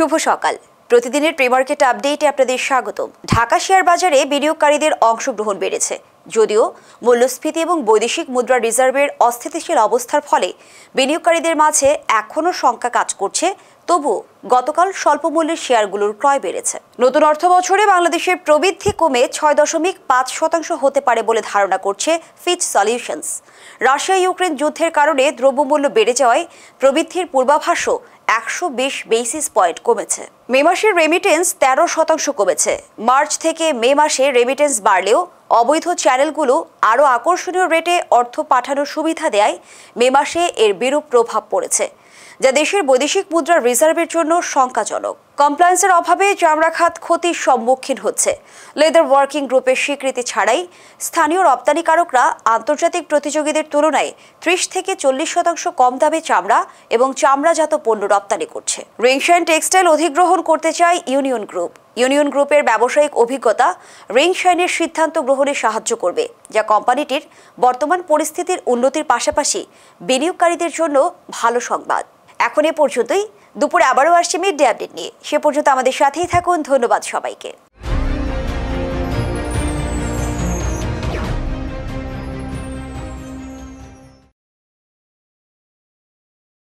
শুভ সকাল প্রতিদিনের প্রিমার্কেট আপডেটে আপনাদের স্বাগত ঢাকা শেয়ার বাজারে বিনিয়োগকারীদের অংশগ্রহণ বেড়েছে যদিও মূল্যস্ফীতি এবং বৈদেশিক মুদ্রা রিজার্ভের অস্থিতিশীল অবস্থার ফলে বিনিয়োগকারীদের মাঝে এখনও শঙ্কা কাজ করছে তবু গতকাল স্বল্প মূল্যের শেয়ারগুলোর ক্রয় বেড়েছে নতুন অর্থ বছরে বাংলাদেশের প্রবৃদ্ধি কমে ছয় দশমিক পাঁচ শতাংশ হতে পারে বলে ধারণা করছে ফিচ সলিউশনস রাশিয়া ইউক্রেন যুদ্ধের কারণে দ্রব্যমূল্য বেড়ে যাওয়ায় প্রবৃদ্ধির পূর্বাভাসও একশো বিশ বেসিস পয়েন্ট কমেছে মে মাসের রেমিটেন্স তেরো শতাংশ কমেছে মার্চ থেকে মে মাসে রেমিটেন্স বাড়লেও অবৈধ চ্যানেলগুলো আরও আকর্ষণীয় রেটে অর্থ পাঠানোর সুবিধা দেয় মে মাসে এর বিরূপ প্রভাব পড়েছে যা দেশের বৈদেশিক মুদ্রার রিজার্ভের জন্য শঙ্কাজনক কমপ্লায়েন্সের অভাবে চামড়া খাত ক্ষতির সম্মুখীন হচ্ছে লেদার ওয়ার্কিং গ্রুপের স্বীকৃতি ছাড়াই স্থানীয় রপ্তানিকারকরা আন্তর্জাতিক প্রতিযোগীদের তুলনায় ত্রিশ থেকে চল্লিশ শতাংশ কম দামে চামড়া এবং চামড়াজাত পণ্য রপ্তানি করছে রিংশাইন টেক্সটাইল অধিগ্রহণ করতে চায় ইউনিয়ন গ্রুপ ইউনিয়ন গ্রুপের ব্যবসায়িক অভিজ্ঞতা রিংশাইনের সিদ্ধান্ত গ্রহণে সাহায্য করবে যা কোম্পানিটির বর্তমান পরিস্থিতির উন্নতির পাশাপাশি বিনিয়োগকারীদের জন্য ভালো সংবাদ এখন এ পর্যন্তই দুপুরে আবারও আসছে মিড ডে আপডেট নিয়ে সে পর্যন্ত আমাদের সাথেই থাকুন ধন্যবাদ সবাইকে